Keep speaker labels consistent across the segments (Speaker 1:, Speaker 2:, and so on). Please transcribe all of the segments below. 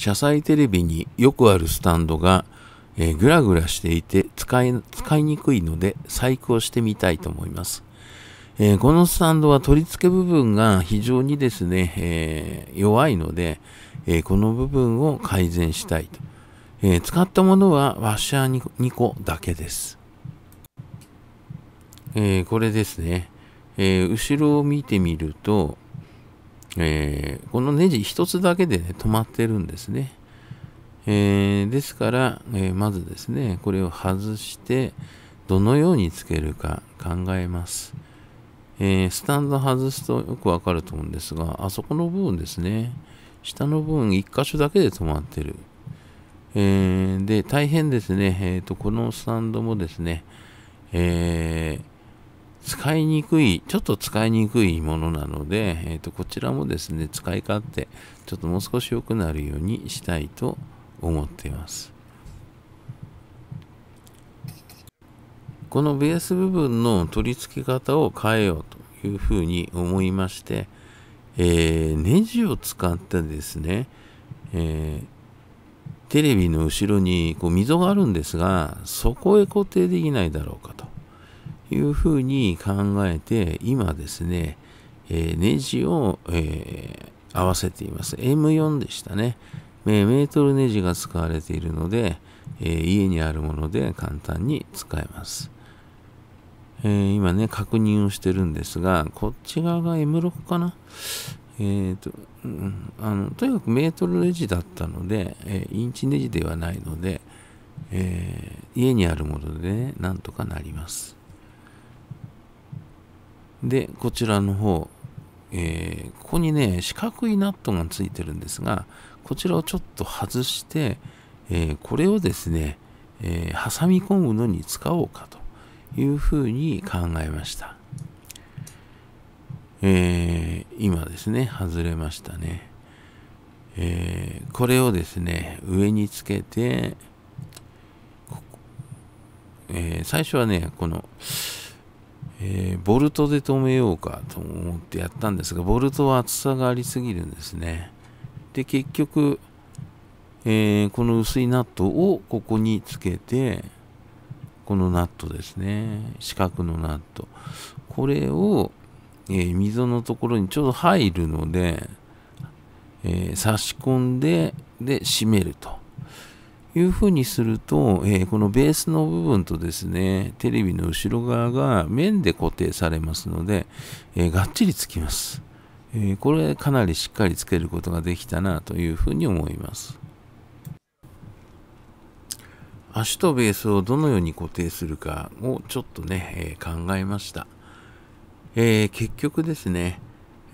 Speaker 1: 車載テレビによくあるスタンドが、えー、グラグラしていて使い使いにくいので細工をしてみたいと思います。えー、このスタンドは取り付け部分が非常にですね、えー、弱いので、えこの部分を改善したいと、え使ったものはワッシャー2個だけです。えこれですね、え後ろを見てみると、えー、このネジ1つだけで、ね、止まってるんですね。えー、ですから、えー、まずですね、これを外して、どのようにつけるか考えます。えスタンド外すとよくわかると思うんですが、あそこの部分ですね、下の部分1箇所だけで止まってる。えで、大変ですね、えーと、このスタンドもですね、えー、使いにくい、ちょっと使いにくいものなので、えっ、ー、と、こちらもですね、使い勝手、ちょっともう少し良くなるようにしたいと思っています。このベース部分の取り付け方を変えようというふうに思いまして、えー、ネジを使ってですね、えー、テレビの後ろにこう溝があるんですが、そこへ固定できないだろうかと。いうふうに考えて、今ですね、えー、ネジを、えー、合わせています。M4 でしたね。メートルネジが使われているので、えー、家にあるもので簡単に使えます。えー、今ね、確認をしてるんですが、こっち側が M6 かなえっ、と、うん、あの、とにかくメートルネジだったので、えインチネジではないので、え家にあるもので、ね、なんとかなります。で、こちらの方、えー、ここにね、四角いナットがついてるんですが、こちらをちょっと外して、えー、これをですね、えー、挟み込むのに使おうかというふうに考えました。えー、今ですね、外れましたね。えー、これをですね、上につけて、えー、最初はね、この、えー、ボルトで止めようかと思ってやったんですが、ボルトは厚さがありすぎるんですね。で、結局、えー、この薄いナットをここにつけて、このナットですね、四角のナット。これを、えー、溝のところにちょうど入るので、え差し込んで、で、締めると。いうふうにすると、えー、このベースの部分とですね、テレビの後ろ側が面で固定されますので、えー、がっちりつきます、えー、これかなりしっかりつけることができたなというふうに思います。足とベースをどのように固定するかをちょっとね、え考えました。え結局ですね、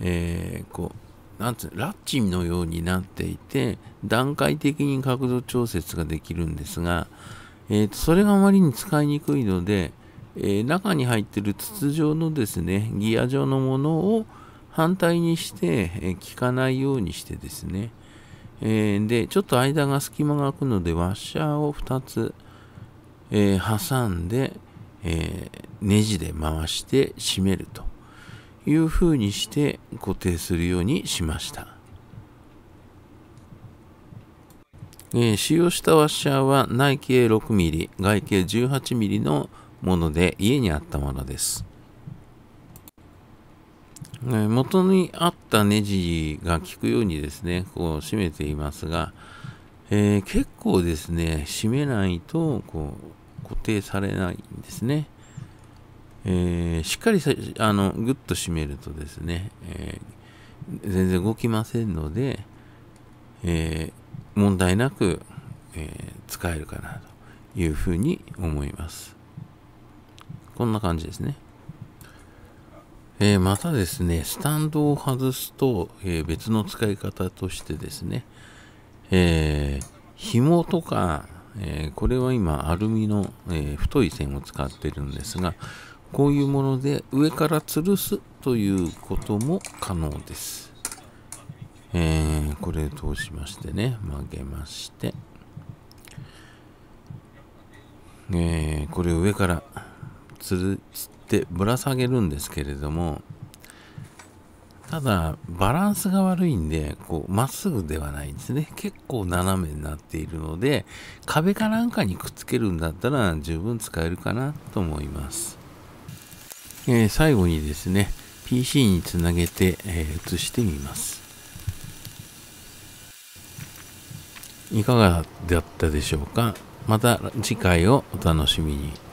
Speaker 1: えこうなんつうラッチのようになっていて、段階的に角度調節ができるんですが、えーと、それがあまりに使いにくいので、えー、中に入ってる筒状のですね、ギア状のものを反対にして、えー、効かないようにしてですね、えー、で、ちょっと間が隙間が空くので、ワッシャーを2つ、えー、挟んで、えネジで回して締めると。いうふうにして固定するようにしました。えー、使用したワッシャーは内径 6mm、外径 18mm のもので家にあったものです。えー、元にあったネジが効くようにですね、こう締めていますが、えー、結構ですね、締めないとこう固定されないんですね。えー、しっかりさあのグッと締めるとですね、えー、全然動きませんので、えー、問題なく、え使えるかなというふうに思いますこんな感じですね、えまたですねスタンドを外すと、え別の使い方としてですね、えー、紐とか、えこれは今アルミの、え太い線を使ってるんですがこういうもので上から吊るすということも可能です。えー、これ通しましてね、曲げまして、えー、これを上から吊るってぶら下げるんですけれども、ただバランスが悪いんでこうまっすぐではないんですね結構斜めになっているので壁かなんかにくっつけるんだったら十分使えるかなと思いますえー、最後にですね PC につなげて、えー、映してみますいかがだったでしょうかまた次回をお楽しみに。